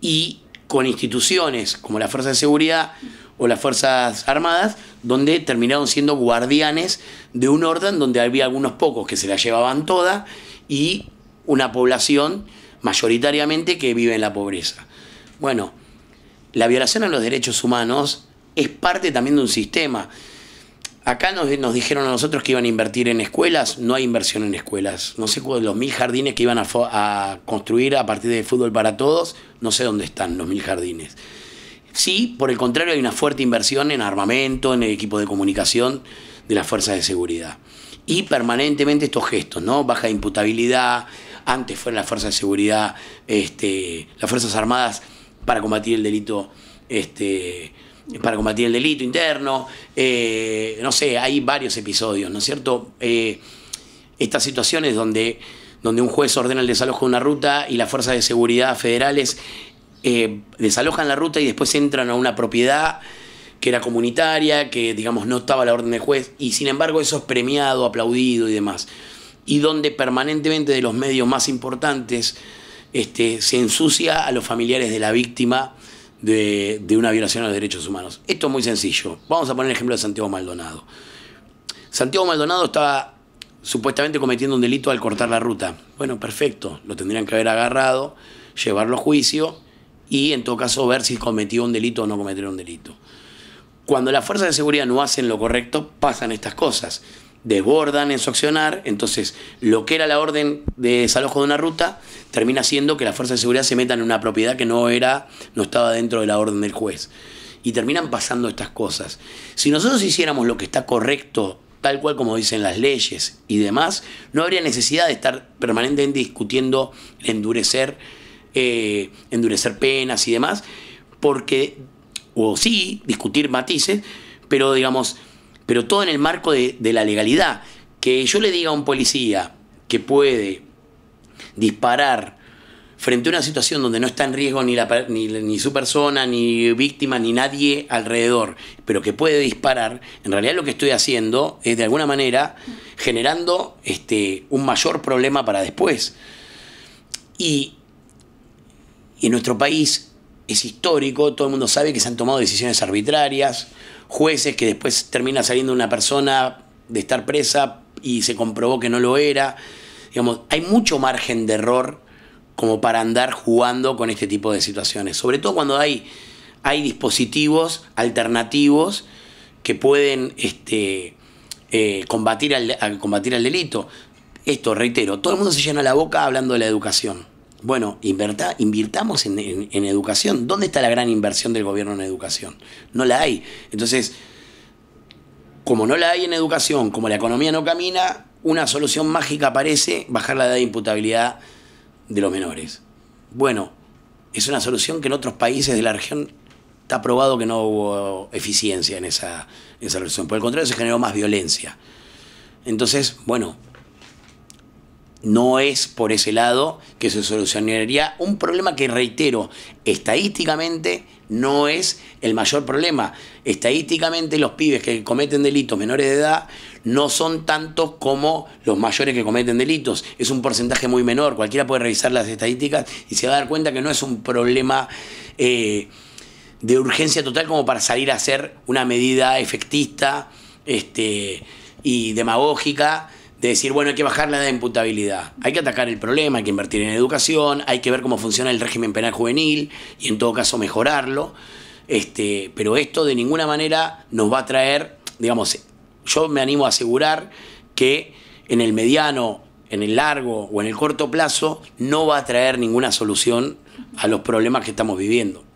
y con instituciones como la Fuerza de Seguridad o las Fuerzas Armadas, donde terminaron siendo guardianes de un orden donde había algunos pocos que se la llevaban toda y una población mayoritariamente que vive en la pobreza. Bueno, la violación a los derechos humanos es parte también de un sistema. Acá nos, dijeron a nosotros que iban a invertir en escuelas, no hay inversión en escuelas. No sé cuáles los mil jardines que iban a, construir a partir de Fútbol para Todos, no sé dónde están los mil jardines. Sí, por el contrario, hay una fuerte inversión en armamento, en el equipo de comunicación de las fuerzas de seguridad. Y permanentemente estos gestos, ¿no? Baja imputabilidad, antes fueron las fuerzas de seguridad, este, las fuerzas armadas para combatir el delito. Este, para combatir el delito interno, eh, no sé, hay varios episodios, ¿no es cierto? Eh, estas situaciones donde, donde un juez ordena el desalojo de una ruta y las fuerzas de seguridad federales eh, desalojan la ruta y después entran a una propiedad que era comunitaria, que digamos no estaba a la orden del juez, y sin embargo eso es premiado, aplaudido y demás. Y donde permanentemente de los medios más importantes este, se ensucia a los familiares de la víctima de, una violación a los derechos humanos. Esto es muy sencillo. Vamos a poner el ejemplo de Santiago Maldonado. Santiago Maldonado estaba supuestamente cometiendo un delito al cortar la ruta. Bueno, perfecto, lo tendrían que haber agarrado, llevarlo a juicio y en todo caso ver si cometió un delito o no cometió un delito. Cuando las fuerzas de seguridad no hacen lo correcto, pasan estas cosas desbordan en su accionar, entonces lo que era la orden de desalojo de una ruta termina siendo que las fuerzas de seguridad se metan en una propiedad que no era, no estaba dentro de la orden del juez. Y terminan pasando estas cosas. Si nosotros hiciéramos lo que está correcto, tal cual como dicen las leyes y demás, no habría necesidad de estar permanentemente discutiendo endurecer, eh, endurecer penas y demás, porque, o sí, discutir matices, pero digamos, pero todo en el marco de, la legalidad. Que yo le diga a un policía que puede disparar frente a una situación donde no está en riesgo ni, ni, su persona, ni víctima, ni nadie alrededor, pero que puede disparar, en realidad lo que estoy haciendo es de alguna manera generando este, un mayor problema para después. y en nuestro país es histórico, todo el mundo sabe que se han tomado decisiones arbitrarias, jueces que después termina saliendo una persona de estar presa y se comprobó que no lo era. Digamos, hay mucho margen de error como para andar jugando con este tipo de situaciones, sobre todo cuando hay, hay dispositivos alternativos que pueden este, eh, combatir, al, combatir al delito. Esto, reitero, todo el mundo se llena la boca hablando de la educación. Bueno, invirtamos en, educación. ¿Dónde está la gran inversión del gobierno en educación? No la hay. Entonces, como no la hay en educación, como la economía no camina, una solución mágica parece bajar la edad de imputabilidad de los menores. Bueno, es una solución que en otros países de la región está probado que no hubo eficiencia en esa, en esa solución. Por el contrario, se generó más violencia. Entonces, bueno, no es por ese lado que se solucionaría un problema que, reitero, estadísticamente no es el mayor problema. Estadísticamente los pibes que cometen delitos menores de edad no son tantos como los mayores que cometen delitos. Es un porcentaje muy menor. Cualquiera puede revisar las estadísticas y se va a dar cuenta que no es un problema... Eh, de urgencia total como para salir a hacer una medida efectista este, y demagógica de decir, bueno, hay que bajar la edad de imputabilidad, hay que atacar el problema, hay que invertir en educación, hay que ver cómo funciona el régimen penal juvenil y en todo caso mejorarlo. Este, pero esto de ninguna manera nos va a traer, digamos, yo me animo a asegurar que en el mediano, en el largo o en el corto plazo no va a traer ninguna solución a los problemas que estamos viviendo.